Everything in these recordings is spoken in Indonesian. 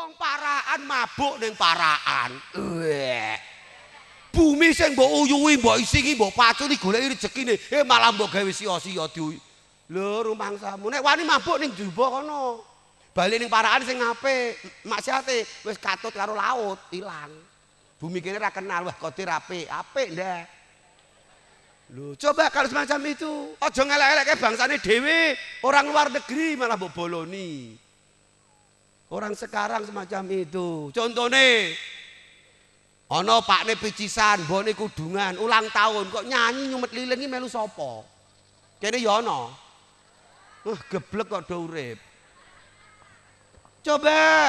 Wong paraan mabuk ning paraan. Weh. Bumi sing mbok uyuhi, mbok isingi, mbok paculi goleki rejekine, eh malah mbok gawe sia-sia diuyu. Lho, rumangsamu nek wani mabuk ning jumbo kono. Bali ning paraan sing apik, maksiate wis katut karo laut, ilang. Bumi kene ra kenal, wah kote apik, apik ndak. Lho, coba kalau semacam itu, aja ngelek-elek bangsane dhewe, orang luar negeri malah mbok boloni. Orang sekarang semacam itu. Contohnya, ono pakne picisan, bone kudungan, ulang tahun kok nyanyi nyumet lilin melu sopo. Kene yono, ya ono. uh, geblek kok do urip. Coba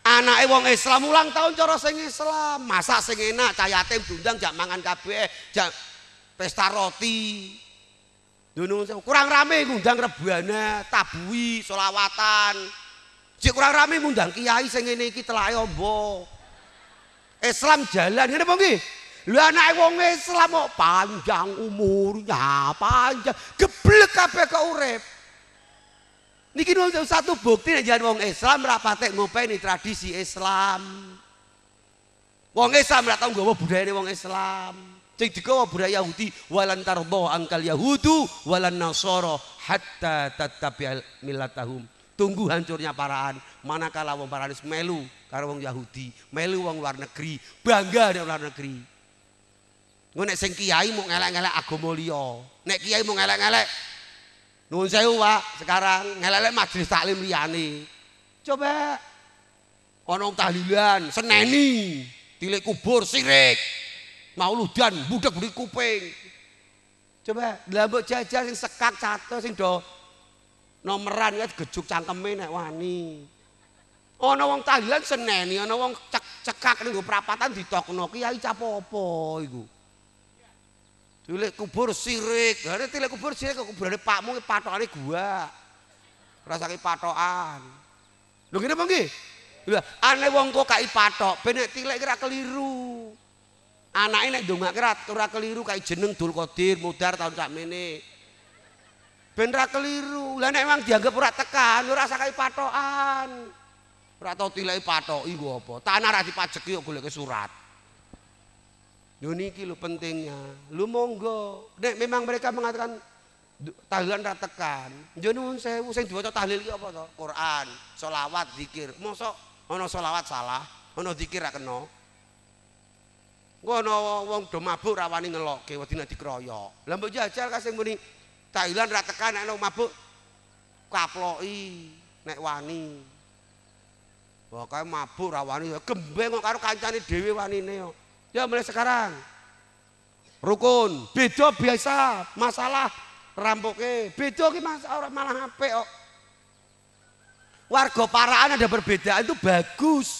anak wong Islam ulang tahun cara sing Islam, masak sing enak, cah yatim diundang jak mangan kabeh, jak pesta roti. Dunung kurang rame ngundang rebana, tabui, solawatan. Jika kurang rame mundang kiai sing ngene iki telake ombo. Islam jalan ngene apa nggih? Lu anak wong Islam kok panjang umurnya, panjang geblek kabeh kok urip. Niki satu bukti nek jan wong Islam ra patek ngopeni tradisi Islam. Wong Islam ra tau nggawa budayane wong Islam. Cek digawa budaya Yahudi walan tardo angkal Yahudu walan nasoro hatta tatabi'al milatahum. Tunggu hancurnya paraan, Manakala wong parahanis melu karo wong Yahudi, melu wong luar negeri, bangga dengan luar negeri. Ngono nek sing kiai mau ngelak-ngelak agama liya. Nek kiai mau ngelak-ngelak Nuhun saya Pak, sekarang ngelak-ngelak majelis taklim liyane. Coba ana tahlilan, seneni, tilik kubur sirik, mauludan budak beli kuping. Coba dalam jajar sing sekak catur sing do nomeran ya gejuk cangkeme nek wani. Ana wong tahlilan seneni, ana wong cek cekak ning prapatan ditokno kiai cap apa iku. Tilik kubur sirik, arek tilik kubur sirik kok kuburane pakmu patokane gua. Rasake patokan. Lho ngene apa nggih? Lho aneh wong kok kai patok, ben nek tilik ora keliru. Anake nek ndongake ora keliru kai jeneng Dul Qadir Mudar tahun sakmene. ben ra keliru. Lah nek emang dianggap ora tekan, ora sakai patokan. Ora tau tilai patoki nggo apa. Tanah ra dipajeki kok golek surat. Yo niki lho pentingnya. Lu monggo. Nek memang mereka mengatakan tahlilan ra tekan. Yo nuwun sewu sing diwaca tahlil ki apa to? Quran, selawat, zikir. Mosok ana selawat salah, ana zikir ra kena. Engko wong do mabuk ra wani ngelokke wedine dikeroyok. Lah mbok jajal kasing muni Thailand ra tekan nek ono mabuk kaploki nek wani. Wah, Pokoke mabuk ra wani gembeng karo kancane dhewe wanine yo. Ya mulai sekarang. Rukun, beda biasa masalah rampoke. Beda ki masa ora malah apik kok. Warga paraan ada perbedaan itu bagus.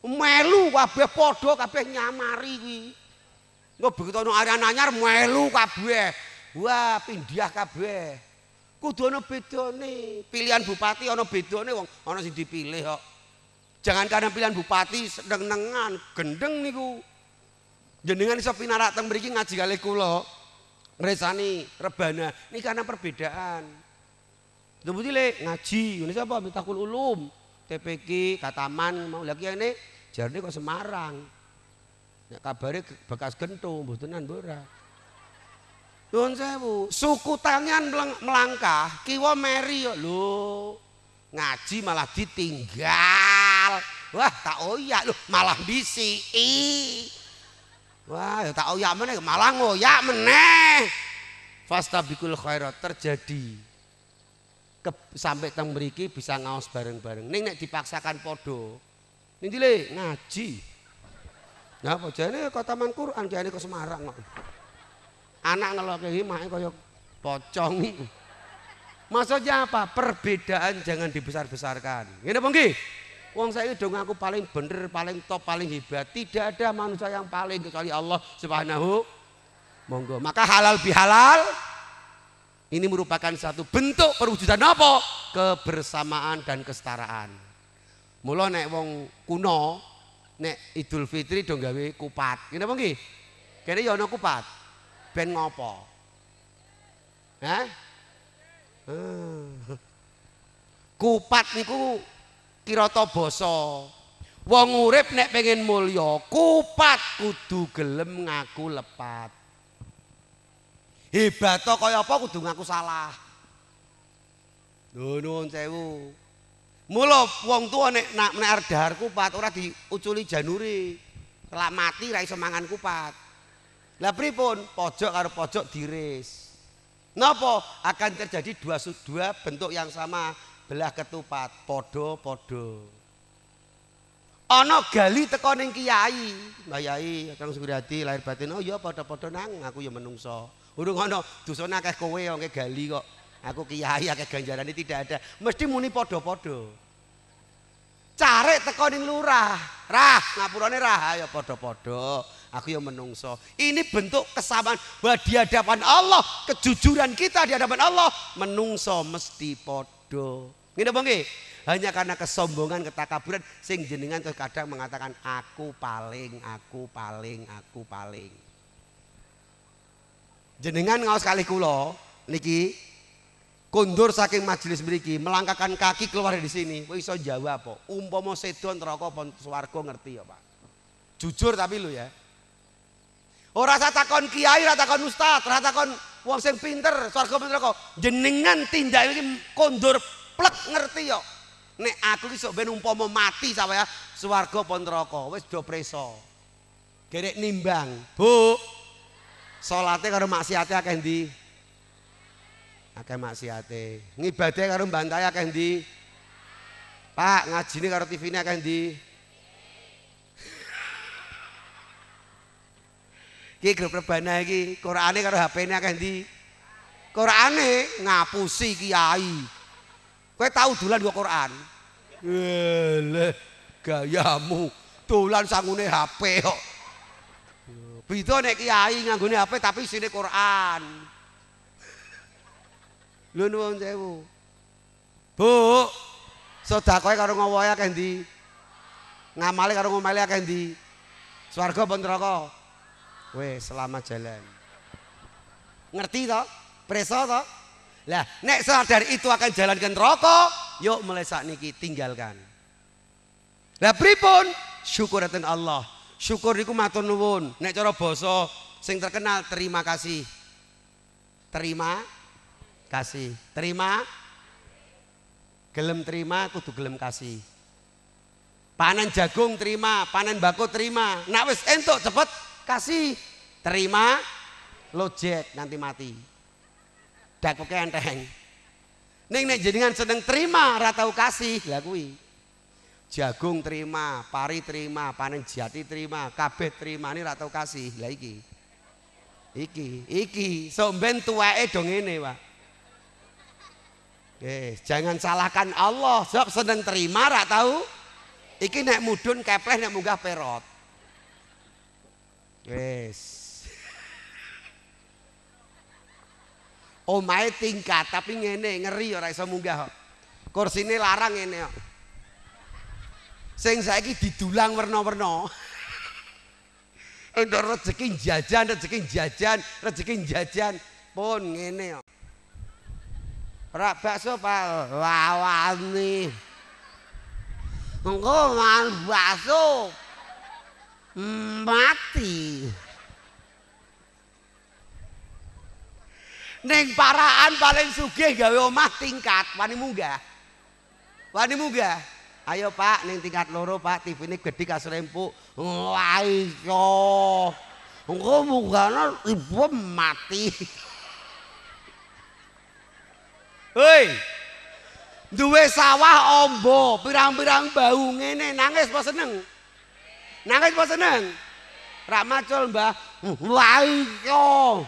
Melu kabeh padha kabeh nyamari iki. Nggo begitu ana area anyar melu kabeh. Wah, pindah kabeh. Kudu ana bedane. Pilihan bupati ana bedane wong ana sing dipilih kok. Jangan karena pilihan bupati seneng nengan gendeng niku. Jenengan iso pinarak teng mriki ngaji kali kula. Ngresani rebana, ini karena perbedaan. Dudu le ngaji, ngene sapa mitakul ulum, TPK, Kataman, mau lagi ini jarene kok Semarang. Ya, kabarnya bekas gentung, butunan borah. Nuwun bu, suku tangan melangkah, kiwa meri yo. Lho, ngaji malah ditinggal. Wah, tak oyak lho, malah bisiki. Wah, ya tak oyak meneh, malah ngoyak meneh. Fastabikul khairat terjadi. Ke, sampai teng mriki bisa ngaos bareng-bareng. neng neng dipaksakan podo. Ning dile ngaji. Nah, jane kok taman Quran jane ke Semarang kok anak ngeloke iki koyok kaya pocong maksudnya apa perbedaan jangan dibesar-besarkan ini apa nggih Wong saya dong aku paling bener, paling top, paling hebat. Tidak ada manusia yang paling kecuali Allah Subhanahu. Monggo. Maka halal bihalal ini merupakan satu bentuk perwujudan apa? Kebersamaan dan kesetaraan. Mula nek wong kuno nek Idul Fitri dong gawe kupat. Ngene apa nggih? Kene ya ana kupat. ben ngopo eh? kupat niku kirata basa wong urip nek pengen mulya kupat kudu gelem ngaku lepat hebat to kaya apa kudu ngaku salah nuwun sewu mula wong tuwa nek nek arep dahar kupat ora diuculi janure kelak mati ra iso mangan kupat Lah pripun? Pojok karo pojok diris. Napa? Akan terjadi dua dua bentuk yang sama, belah ketupat, podo-podo. Ana gali teko ning kiai. Mbah Yai, Kang Sugriati lahir batin, oh iya podo podo, nang aku ya menungso. Urung ana dusun akeh kowe akeh gali kok. Aku kiai akeh ini tidak ada. Mesti muni podo podo. Cari teko ning lurah. Rah, ngapurane rah, ayo podo podo aku yang menungso. Ini bentuk kesamaan bahwa di hadapan Allah, kejujuran kita di hadapan Allah, menungso mesti podo. Ini apa Hanya karena kesombongan, ketakaburan sing jenengan terkadang mengatakan aku paling, aku paling, aku paling. Jenengan ngawas kali kulo, niki Kundur saking majelis beriki. melangkahkan kaki keluar dari sini kowe iso jawab po. umpama sedo neraka pon suwargo ngerti ya Pak jujur tapi lu ya Ora takon kiai, ora takon ustaz, takon wong sing pinter, swarga pinter kok. Jenengan tindak kondur plek ngerti yo. Nek aku iki sok ben umpama mati sampe ya, swarga apa neraka, wis do preso. Gerek nimbang, Bu. Salate karo maksiate akeh ndi? Akeh maksiate. Ngibadah karo bantai akeh ndi? Pak, ngajine karo TV-ne akeh ndi? Ki grup rebana iki Qur'ane karo HP-ne akeh ndi? Qur'ane ngapusi kiai. Kowe tau dolan kok Qur'an. Leh gayamu tulan sangune HP kok. Beda nek kiai nganggone HP tapi sini Quran. Lho nuwun sewu. Bu, sedakoe karo ngowohe akeh ndi? Ngamale karo ngomale akeh ndi? Swarga apa neraka? Weh, selamat jalan. Ngerti toh? Preso toh? Lah, nek sadar itu akan jalankan rokok, yuk mulai saat niki tinggalkan. Lah pripun? Syukur Allah. Syukur niku matur nuwun. Nek cara basa sing terkenal terima kasih. Terima kasih. Terima gelem terima kudu gelem kasih. Panen jagung terima, panen bako terima. Nak wis entuk cepet kasih terima lojet nanti mati dakuke enteng ning nek jenengan sedang terima ratau kasih lagu kuwi jagung terima pari terima panen jati terima kabeh terima ini ratau kasih lagi iki iki iki so ben tuweke do ngene Pak eh, jangan salahkan Allah sebab sedang terima rak tahu iki nek mudun kepleh nek munggah perot Wes. Omae tingkat tapi ngene ngeri ora iso munggah kursine larang ngene kok. Sing saiki didulang warna-warna. Endah rezeki jajan, rezeki jajan, rezeki jajan pun ngene kok. Ora bakso Pak lawani. Monggo mangan bakso. Mm, mati. Neng paraan paling sugih gawe omah tingkat wani munggah. Wani munggah. Ayo Pak, neng tingkat loro Pak, TV ini gede kasur empuk. Wah, iya. Engko munggahna ibu mati. Hei. Duwe sawah ombo, pirang-pirang bau ngene nangis apa seneng? Nangis apa seneng? Rak macul mbah Laico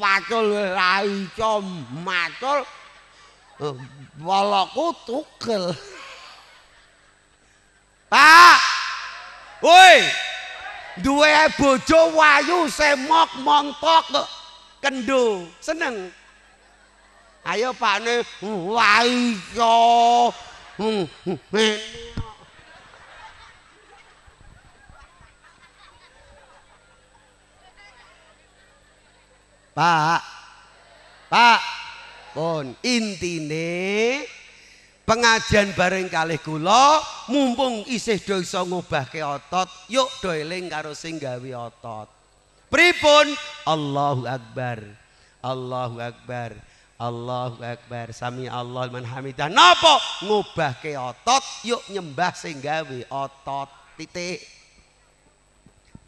Macul Laico Macul Walaku tukel Pak Woi Dua bojo wayu semok montok kendo seneng. Ayo Pak ne wayo. Hmm. Pak. Pak. Pun intine pengajian bareng kalih kula mumpung isih do iso ngobahke otot, yuk do karo sing gawe otot. Pripun? Allahu Akbar. Allahu Akbar. Allahu Akbar. Sami Allah liman hamidah. Napa ngobahke otot, yuk nyembah sing gawe otot. Titik.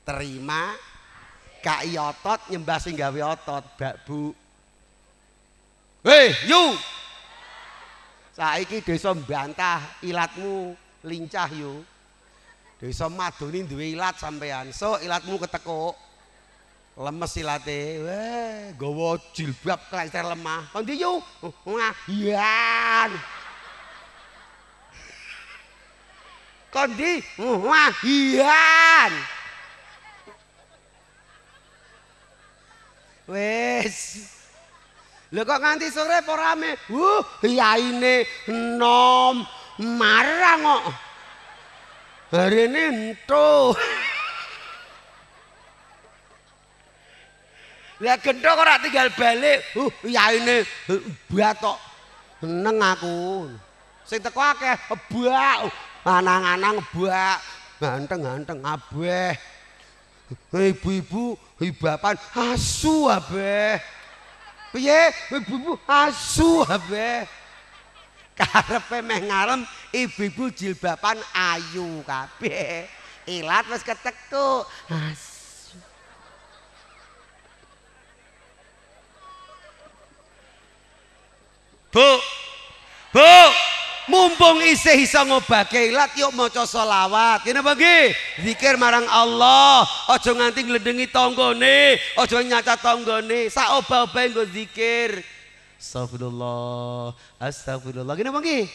Terima kai otot nyemba sing gawe otot bak bu hei yu saiki desa mbantah ilatmu lincah yu desa maduni duwe ilat sampean so ilatmu ketekuk lemes ilate weh gawa jilbab kelecer lemah kondi yu ngahian kondi ngahian uh, uh, uh, Wes. Lho kok nganti sore apa rame? Wuh, yaine nom marang kok. Hari ini entuh. Lihat gendong orang tinggal balik. Uh, ya ini buat kok. Seneng aku. Sing teko akeh, buat. Anang-anang buat. Ganteng-ganteng abeh. ibu-ibu hibapan asu abe piye ibu-ibu asu abe karepe meh ngarem ibu-ibu jilbapan ayu kabeh ilat wis ketekuk asu bu bu Mumpung isih iso ngobake ilat yuk maca selawat. Kene apa dzikir marang Allah. Aja nganti glendengi tanggane, aja nyacat tanggane. Sak obah-obah nggo dzikir Astagfirullah. Astagfirullah. Kene apa nggih?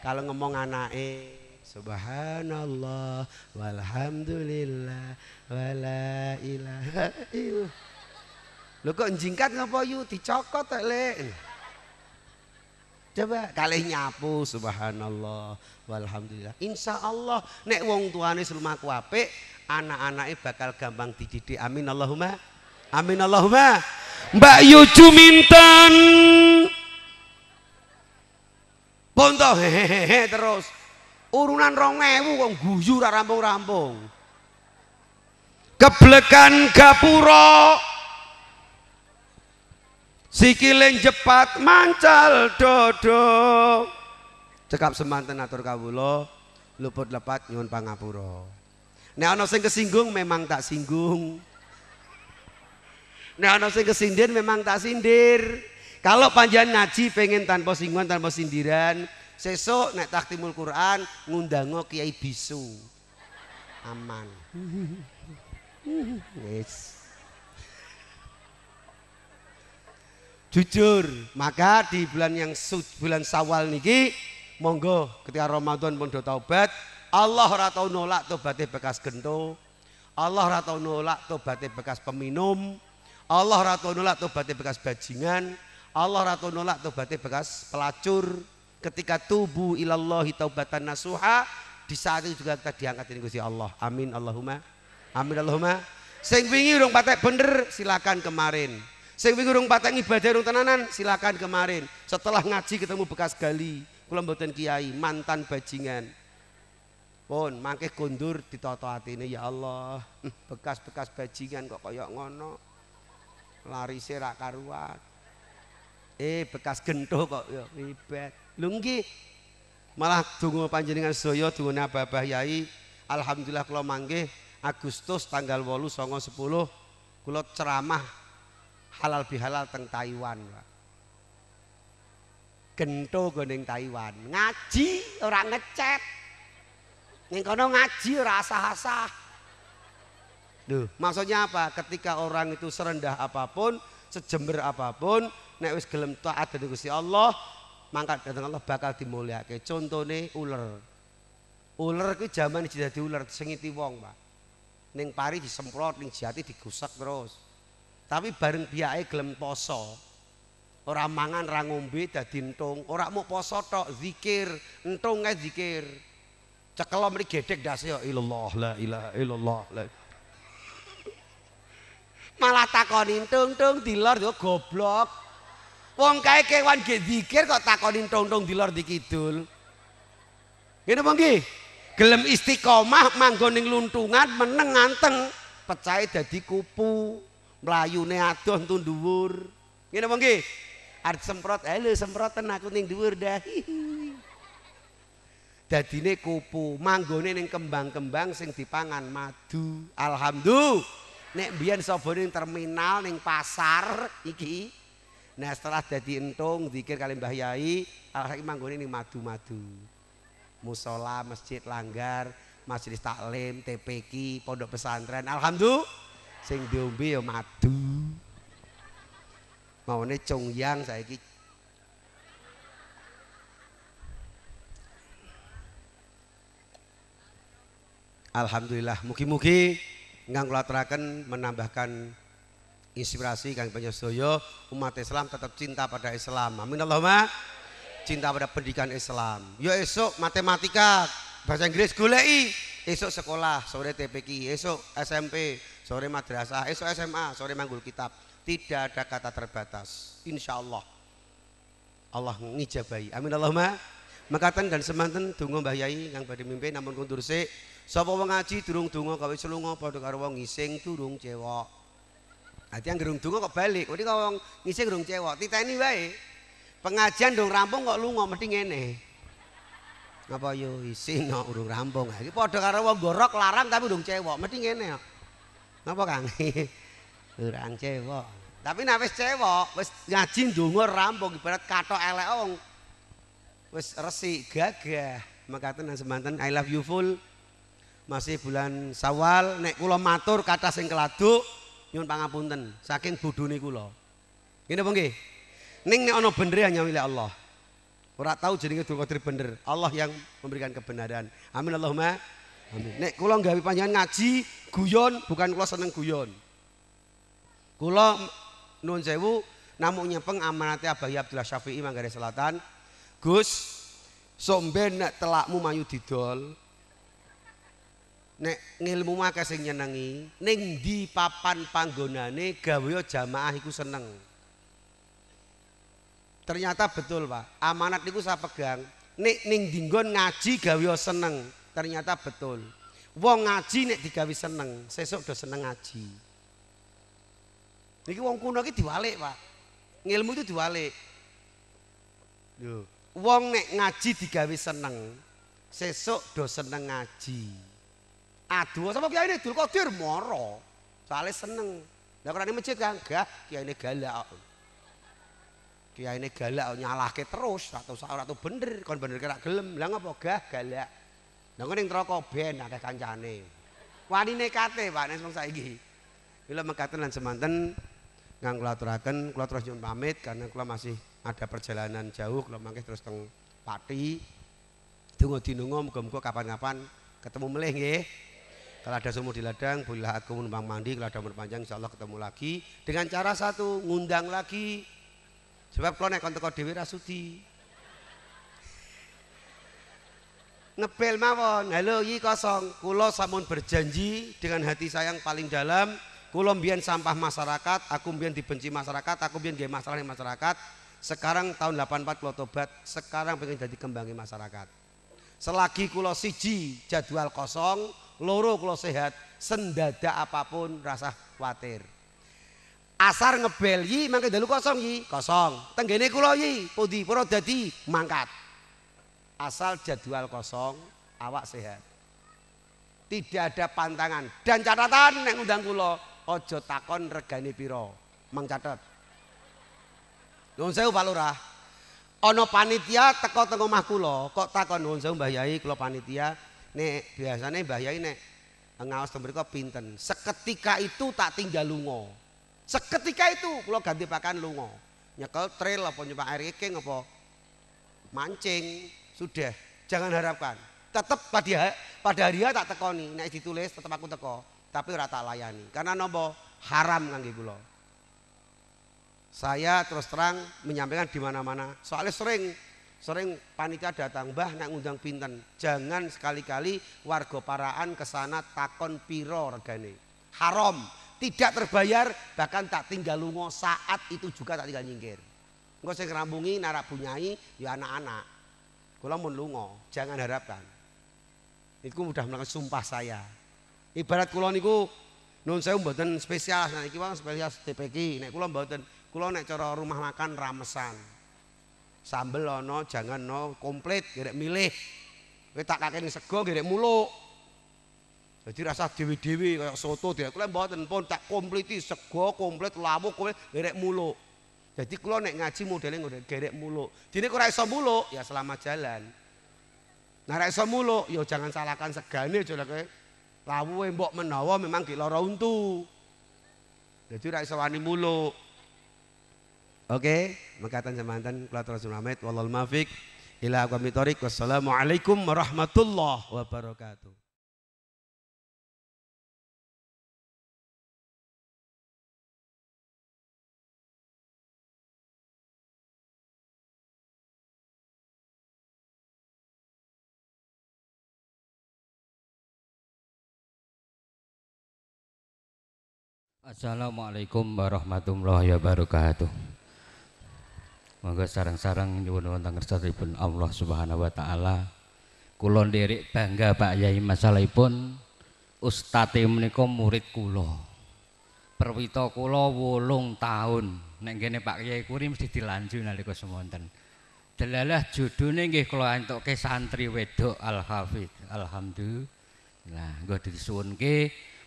Kalau ngomong anake Subhanallah walhamdulillah wala ilaha illallah. Lho kok njingkat ngopo yu dicokot tak lek. Coba kalih nyapu subhanallah walhamdulillah. Insya Allah nek wong tuane rumahku apik, anak-anaknya bakal gampang dididik. Amin Allahumma. Amin Allahumma. Mbak Yuju Minten Bonto hehehe terus. Urunan rong ewu kok guyu rampung-rampung. Keblekan gapura. Sikiling jepat mancal dodo. Cekap semanten atur kawulo luput lepat nyuwun pangapuro. Nek ana sing kesinggung memang tak singgung. Nek ana sing kesindir memang tak sindir. Kalau panjang ngaji pengen tanpa singgungan tanpa sindiran, sesuk nek taktimul Quran ngundang Kiai Bisu. Aman. Yes. jujur maka di bulan yang bulan Sawal niki monggo ketika Ramadan pun taubat Allah ratu nolak taubatnya bekas gento Allah ratu nolak taubatnya bekas peminum Allah ratu nolak taubatnya bekas bajingan Allah ratu nolak taubatnya bekas pelacur ketika tubuh ilallahi taubatan nasuha di saat itu juga kita diangkat ini Gusti Allah amin Allahumma amin Allahumma sing wingi urung patek bener silakan kemarin Sing wingi urung patek ibadah urung tenanan, silakan kemarin. Setelah ngaji ketemu bekas gali, kula mboten kiai, mantan bajingan. Pun mangke kondur hati ini ya Allah. Hmm, bekas-bekas bajingan kok kaya ngono. Larise ra karuan. Eh bekas gentuh kok ya ribet. Lho Malah tunggu panjenengan sedaya dongane Abah Yai. Alhamdulillah kula mangke Agustus tanggal 8 Songo sepuluh, kula ceramah halal bihalal teng Taiwan Pak. Gento goning Taiwan, ngaji orang ngecet. Ning kono ngaji rasa asah-asah. Duh, maksudnya apa? Ketika orang itu serendah apapun, sejember apapun, nek wis gelem taat dening Gusti Allah, mangkat dateng Allah bakal dimuliake. Contone ular. Ular kuwi jaman dadi ular sengiti wong, Pak. Ning pari disemprot, ning jati digusak terus. Tapi bareng biaya gelem poso. orang mangan, orang ngombe dadi entung, orang mau poso tok zikir, entunge zikir. Cekel ini gedek dase ya ilallah la ilaha ilallah la. Malah takon entung-entung dilor yo goblok. Wong kaya kewan gak zikir kok takon entung-entung dilor dikidul. Ngene apa Gelem istiqomah manggoning luntungan meneng anteng, percaya jadi kupu mlayune adoh entu dhuwur. Ngene apa nggih? Arep semprot, eh lu semproten aku ning dhuwur dah. Dadine kupu, manggone ning kembang-kembang sing dipangan madu. Alhamdulillah. Nek biyen sabone ning terminal ning pasar iki. Nah setelah jadi entung zikir kalian Mbah Yai, alhamdulillah manggone ning madu-madu. Musola, masjid langgar, masjid taklim, TPK, pondok pesantren. Alhamdulillah sing diombe ya madu maune congyang saiki Alhamdulillah mugi-mugi ingkang kula aturaken menambahkan inspirasi kang soyo umat Islam tetap cinta pada Islam. Amin Allahumma. Cinta pada pendidikan Islam. Yo ya esok matematika, bahasa Inggris gulei. esok sekolah, sore TPQ, esok SMP, sore madrasah, esok eh, SMA, sore manggul kitab. Tidak ada kata terbatas. Insya Allah. Allah ngijabahi. Amin Allahumma. Mekatan dan semanten tunggu Mbah Yai kang badhe namun kundur sik. Sapa wong ngaji durung tunggu, gawe selunga padha karo wong ngising durung cewek. Hati yang gerung tunggu kok balik. Kuwi kok wong ngising gerung Tidak Titeni wae. Pengajian dong rampung kok lunga mesti ngene. Ngapa yo ising kok urung rampung. Iki padha karo wong gorok larang tapi dong cewok, mending ngene kok. Napa Kang? Urang cewek. Tapi nek wis cewek, wis ngaji ndonga rampung ibarat katok elek wong. Wis resik gagah. Mekaten nang semanten I love you full. Masih bulan Sawal nek kula matur kata sing keladuk nyuwun pangapunten saking bodhone kula. Ngene apa nggih? Ning nek ana bener hanya milik Allah. Ora tau jenenge Dul Qadir bener. Allah yang memberikan kebenaran. Amin Allahumma. Nek kula gawe panjenengan ngaji guyon bukan kula seneng guyon. Kula nuwun sewu namung nyepeng amanate Abah Abdullah Syafi'i Manggarai Selatan. Gus, somben nek telakmu mayu didol. Nek ngilmu akeh sing nyenengi, ning di papan panggonane gawe jamaah iku seneng. Ternyata betul, Pak. Amanat niku saya pegang. Nek neng dinggon ngaji gawe seneng. ternyata betul wong ngaji nek digawe seneng sesuk do seneng ngaji niki wong kuno iki diwalik Pak ngilmu itu diwalik lho wong nek ngaji digawe seneng sesuk do seneng ngaji aduh sapa kiai ini Dulkadir moro soalnya seneng lah kok masjid kan enggak kiai ini galak kiai ini galak nyalahke terus atau ora bener kon bener kira gelem lah ngopo gah galak Lah ngene ning neraka ben akeh kancane. Wanine kate Pak nek sengsa iki. Kula mekaten lan semanten ngang kula aturaken kula terus nyuwun pamit karena kula masih ada perjalanan jauh kula mangke terus teng Pati. Dungo dinungo muga-muga kapan-kapan ketemu melih nggih. Kalau ada sumur di ladang, bolehlah aku menumpang mandi. Kalau ada umur panjang, insya Allah ketemu lagi. Dengan cara satu, ngundang lagi. Sebab kalau naik kontak kau Dewi Rasudi, Ngebel mawon, halo iki kosong. Kulo samun berjanji dengan hati sayang paling dalam. Kulo mbien sampah masyarakat, aku mbien dibenci masyarakat, aku mbien gaya masalah masyarakat. Sekarang tahun 84 kulo tobat, sekarang pengen jadi kembangi masyarakat. Selagi kulo siji jadwal kosong, loro kulo sehat, sendada apapun rasa khawatir. asar ngebel yi mangke dulu kosong yi kosong tenggene kulo yi podi pura jadi mangkat Asal jadwal kosong, awak sehat. Tidak ada pantangan. Dan catatan yang undang kulo, ojo takon regani piro. Mengcatet. Nuhun sewu Pak Lurah. Ono panitia teko tengok mah kula, kok takon nuhun sewu Mbah Yai panitia, nek biasanya Mbah Yai nek ngaos temen kok pinten. Seketika itu tak tinggal lunga. Seketika itu kula ganti pakan lunga. nyekel trail apa nyoba air iking apa mancing sudah, jangan harapkan. Tetap pada pada hari tak tekoni, naik ditulis tetap aku teko, tapi rata layani. Karena nopo? Haram kangge kula. Saya terus terang menyampaikan di mana-mana. Soalnya sering sering panika datang, bah nek undang pinten, jangan sekali-kali warga paraan kesana takon piro regane. Haram, tidak terbayar bahkan tak tinggal lungo saat itu juga tak tinggal nyingkir. nggak saya kerambungi narak punyai ya anak-anak. Kula mun lunga, jangan harapkan. Niku mudah melakukan sumpah saya. Ibarat kula niku nun saya mboten spesial nah iki spesial TPK nek kula mboten kula nek cara rumah makan ramesan sambel ana jangan no komplit gerek milih kowe tak kake ning sego gerek muluk jadi rasa dewi-dewi kayak soto dia kula mboten pun tak kompliti sego komplit lawuh kowe gerek muluk Jadi kalau nek ngaji modelnya udah gerek mulu. jadi kalau ora mulu, ya selamat jalan. Nah ora mulu, ya jangan salahkan segane aja kowe. yang bawa menawa memang di lara untu. Jadi ora iso wani mulu. Oke, mengatakan semanten kula terus pamit wallahul mafik, ila aqwamit thoriq. Wassalamualaikum warahmatullahi wabarakatuh. Assalamualaikum warahmatullahi wabarakatuh. Monggo sarang-sarang nyuwun wonten ngersatipun Allah Subhanahu wa taala. Kulon diri bangga Pak Yai masalahipun Ustadz menika murid kulo Perwito kulo wulung tahun Neng gini Pak Yai kuri mesti dilanjut nanti ke semuanya Delalah judulnya ini kalau untuk ke santri wedok Al-Hafidh Alhamdulillah Nah gue disuun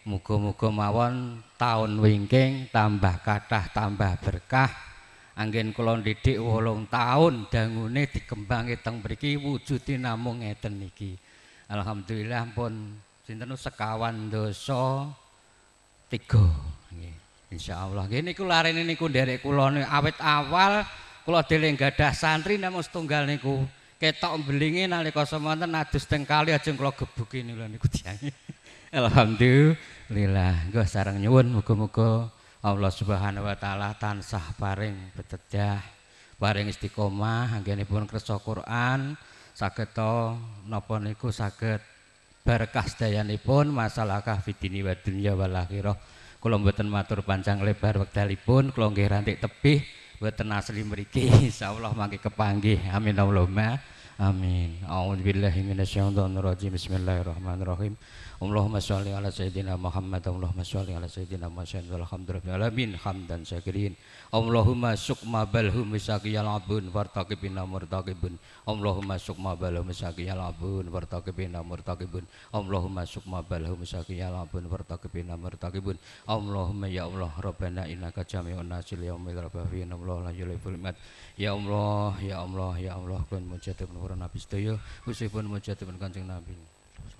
Muga-muga mawon taun wingking tambah kathah tambah berkah. Anggen kula didik wolong taun dangune dikembangke teng mriki wujudi namung ngeten niki. Alhamdulillah pun sinten sekawan dosa tiga. Insyaallah ngene iku larene niku nderek kula awet awal kula dhewe gadah santri namung setunggal niku ketok blinge nalika semanten adus teng kali aja kula gebuki niku lho niku diangge. Alhamdulillah, gue sarang nyuwun muka-muka Allah Subhanahu wa Ta'ala tansah paring betedah, paring istiqomah, anggini pun kerso Quran, sakit to, nopo niku sakit, berkah sedayani pun, masalahkah fitini wa dunia walakhirah, kalau buatan matur panjang lebar wakdali pun, kalau nggih rantik tepi, buatan asli meriki, insya Allah mangi kepanggi, amin Allahumma. Amin. A'udzubillahi minasyaitonir rajim. Bismillahirrahmanirrahim. Allahumma sholli ala sayyidina Muhammad Allahumma sholli ala sayyidina Muhammad walhamdulillahi alamin hamdan syakirin Allahumma sukma balhum misaqiyal abun wartaqibina murtaqibun Allahumma sukma balhum misaqiyal abun wartaqibina murtaqibun Allahumma sukma balhum misaqiyal abun wartaqibina murtaqibun Allahumma ya Allah rabbana innaka jami'un nasil yaumil rabbafin. Allah la yuliful Ya Allah ya Allah ya Allah kun mujadibun nuran nabi sedaya usipun mujadibun kanjeng nabi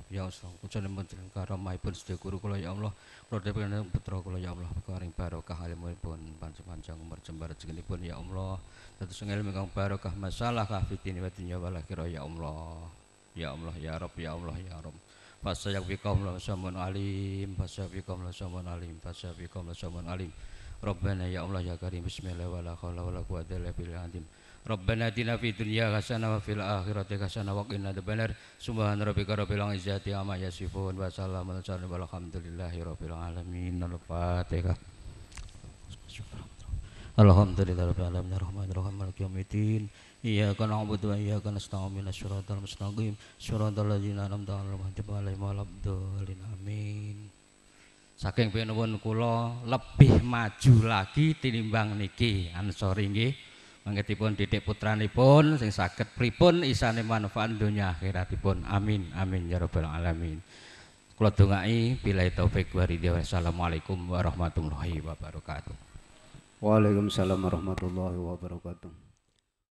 Ya Allah, kula njenengan karamahipun sedaya guru kula ya Allah. Kula dhewe putra kula ya Allah, paring barokah alimipun panjang umur jembar rezekinipun ya Allah. Dados ilmu kang barokah masalah kafitin wa dunya wal akhirah ya Allah. Ya Allah ya Rob ya Allah ya Rabb. Fasayakum la samun alim, fasayakum la samun alim, fasayakum la samun alim. Rabbana ya Allah ya Karim, bismillah wala haula wala quwwata illa billah Rabbana atina fid dunya hasanah wa fil akhirati hasanah wa qina adzabannar. Subhana rabbika rabbil izzati amma yasifun wa salamun alal walhamdulillahi rabbil alamin. Al-Fatihah. rabbil alamin arrahmanir rahim maliki yaumiddin. Iyyaka na'budu wa iyyaka nasta'in minas siratal mustaqim. Siratal ladzina an'amta 'alaihim alaihim waladdallin. Amin. Saking pinuwun kula lebih maju lagi tinimbang niki. Ansori nggih. Mangketipun didik putranipun sing saged pripun isane manfaat dunia akhiratipun. Amin amin ya rabbal alamin. Kula dongaki billahi taufik wa ridha. Wassalamualaikum warahmatullahi wabarakatuh. Waalaikumsalam warahmatullahi wabarakatuh.